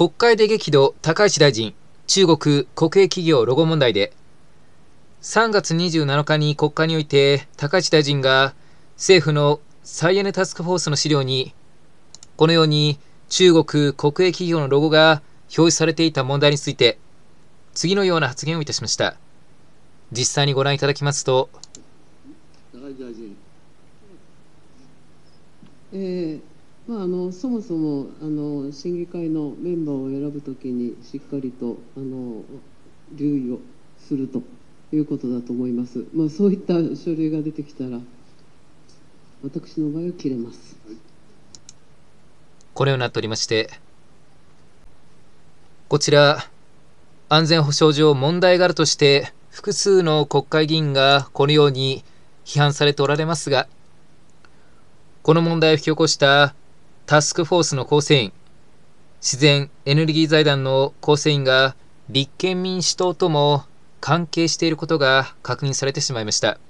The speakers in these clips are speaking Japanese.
国会で激怒高市大臣、中国国営企業ロゴ問題で、3月27日に国会において高市大臣が政府の再エネタスクフォースの資料に、このように中国国営企業のロゴが表示されていた問題について、次のような発言をいたしました。実際にご覧いただきますと、高市大臣、えーまあ、あのそもそもあの審議会のメンバーを選ぶときにしっかりとあの留意をするということだと思います、まあ、そういった書類が出てきたら私の場合は切れます、はい、このようになっておりましてこちら安全保障上問題があるとして複数の国会議員がこのように批判されておられますがこの問題を引き起こしたタスクフォースの構成員、自然エネルギー財団の構成員が立憲民主党とも関係していることが確認されてしまいました。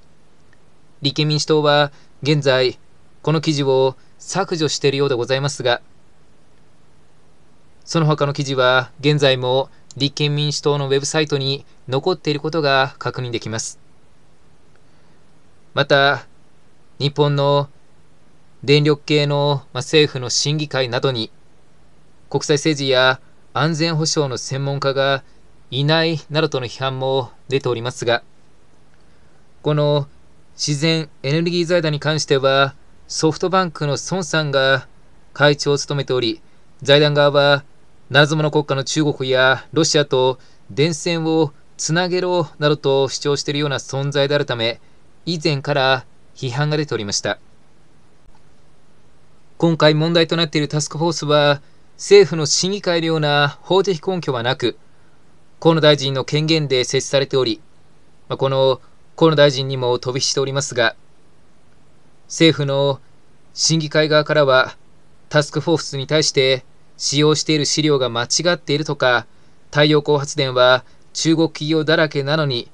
立憲民主党は現在、この記事を削除しているようでございますが、その他の記事は現在も立憲民主党のウェブサイトに残っていることが確認できます。また、日本の電力系の政府の審議会などに国際政治や安全保障の専門家がいないなどとの批判も出ておりますが、この自然エネルギー財団に関しては、ソフトバンクの孫さんが会長を務めており、財団側は謎の国家の中国やロシアと電線をつなげろなどと主張しているような存在であるため、以前から批判が出ておりました。今回問題となっているタスクフォースは、政府の審議会のような法的根拠はなく、河野大臣の権限で設置されており、まこの河野大臣にも飛び火しておりますが、政府の審議会側からは、タスクフォースに対して使用している資料が間違っているとか、太陽光発電は中国企業だらけなのに、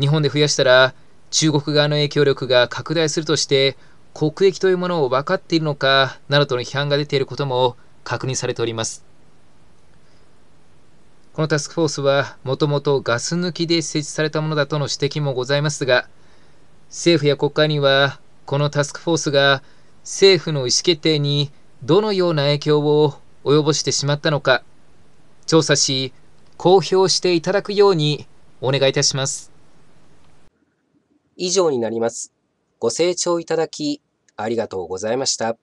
日本で増やしたら中国側の影響力が拡大するとして国益というものを分かっているのかなどとの批判が出ていることも確認されております。このタスクフォースはもともとガス抜きで設置されたものだとの指摘もございますが、政府や国会にはこのタスクフォースが政府の意思決定にどのような影響を及ぼしてしまったのか、調査し、公表していただくようにお願いいたします。以上になります。ご清聴いただき、ありがとうございました。